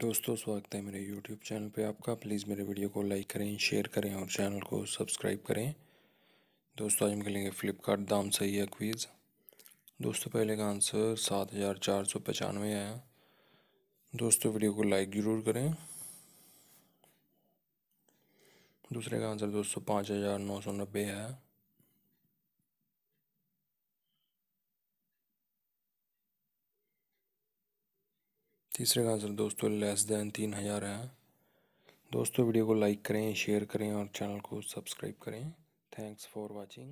दोस्तों स्वागत है मेरे यूट्यूब चैनल पे आपका प्लीज़ मेरे वीडियो को लाइक करें शेयर करें और चैनल को सब्सक्राइब करें दोस्तों आज हम खेलेंगे फ्लिपकार्ट दाम सही है क्वीज़ दोस्तों पहले का आंसर सात हज़ार चार सौ पचानवे आया दोस्तों वीडियो को लाइक ज़रूर करें दूसरे का आंसर दोस्तों पाँच हज़ार नौ सौ नब्बे है तीसरे का आंसर दोस्तों लेस दैन तीन हज़ार है दोस्तों वीडियो को लाइक करें शेयर करें और चैनल को सब्सक्राइब करें थैंक्स फॉर वाचिंग